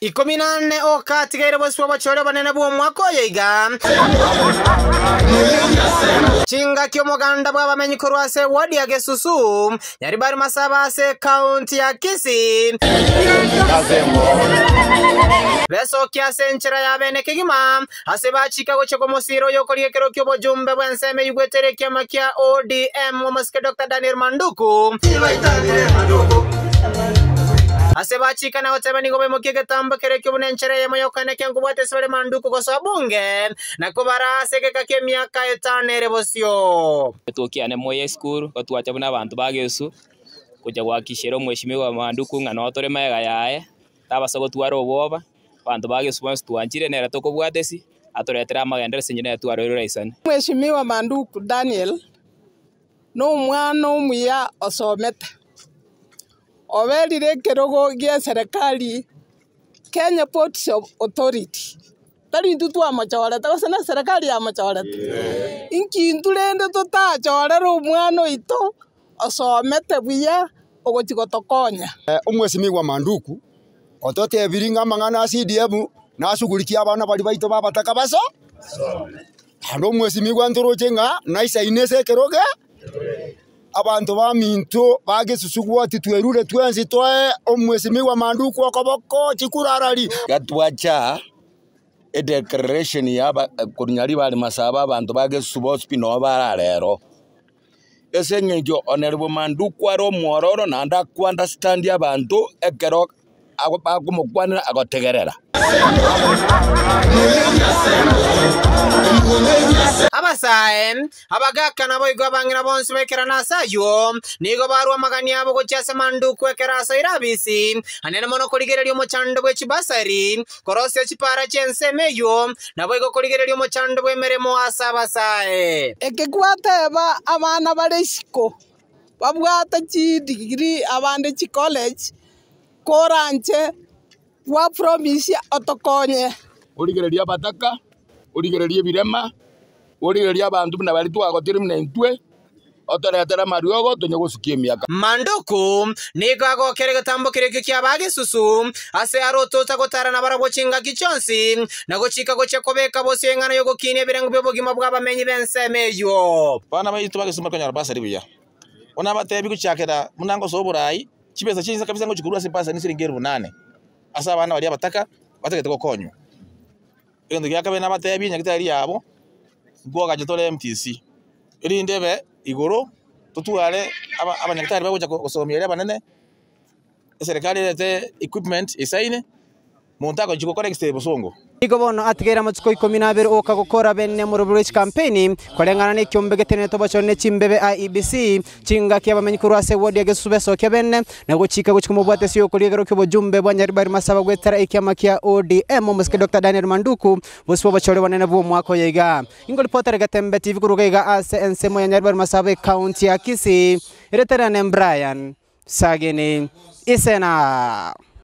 ikumi na nne okatigaire bwesi obochore banene bwa omwaka oyo iga chinga kiomoganda bwa bamenyi korwa ase wadi ya gesusu yari bari masaba ase kaunti ya kisi besokia ase enchera ya bene kigima ase bachika goche gomosiro oyo okoria ekero kia obojumbe bwa enseme igwetere ekiama kia odm masike dr daniel manduku ase bachikana gotebani gobe mokie getambo kere kiobuna enchere emo yokane kengubwate sebere manduko gosoa bunge nako barase geka kie miaka etano ere bosio tukiane moya esukuru gotwacha buna abanto bagesu kuja gwakishera wa manduku ng'a notore maega yaye tabasa gotwara obwoba abanto bagesu bonsi twanchire nere tokobwate esi atoretera amagendero senye nere twaroire raisane mweshimiwa manduku daniel no omwana omuya osomete owerire kirugu gia serikali Kenya Ports Authority tari intu twamachorete gose na serikali yamachorete yeah. inkintu rindi tutachorera umwana itu osomete buya ogochi gotokonya eh, umwesimigwa manduku ototebiringa mang'ana CDM nashugulikia abana bari baito babataka baso ando umwesimigwa nturuchi ng'a naisainese ekeroge abantu baminto bagesusugwati twerure twensi toe omwesimi wa manduku okoboko chikurarari gatwacha e declaration ya kurunyari bari masaba abantu bagesuba ospino bararero ese ng'ekyo honorable manduku ari omwororo naende akuunderstand abantu ekero bakumukwanira agotegerera abasae abagakana boigo bang'ina bonsi bekerana ase aywo nigo abo gochia ase manduku ekera ase irabisi anene mono korigereria omochando bwa echibasari korosia chipara chia ensemo eyo nabo igo korigereria omochando bwa emeremo ase abasae ekekwateba abana bare isiko babwate chidigiri abande chicollege koranche bwapromisia otokonye origereria abataka origereria ebirema urireria abantu buna bari twagotire muna intue otoretera mariogo tunyegusukie miaka manduku gatambo gitambo kirikio abage susu ase arotuta na bara gochinga gichonsi na gochika goche kobeka bosie eng'ano yogokinia ebirengo bia obogima bwa abamenyi benseme eyo bana baitu bagisuma konyara basari buya ona batebi gochiakera munango so oborai chibesa chinsa kabisa ngo ase mpasa ni siringi erubu nane asa abana baria bataka batagete gokonywa egento giakabe nabatebi nyagitari yabo guoka jutore MTC iri ndebe iguru tutuare abanyagatari bagutya gusomia ria banene serikali irete equipment isaine montako jiko korekise busongo Igo bono atigera amatsiko ikumi n'abiri oka gukora bene mu rubrish campaign kurengana n'ikyombegetenene tobachone chimbebe IEBC chinga kyabamenyi kurwase wodi yagesube sokya bene naguchika guchika mu bwate siyo kuligero kyobujumbe bwa bari masaba gwetara ikyama kya ODM musike Dr Daniel Manduku boswa bachore banene bwo mwako yega ingo reporter gatembe TV kurugega ACNC mo bari masaba county e ya Kisii ne Brian Sagene Isena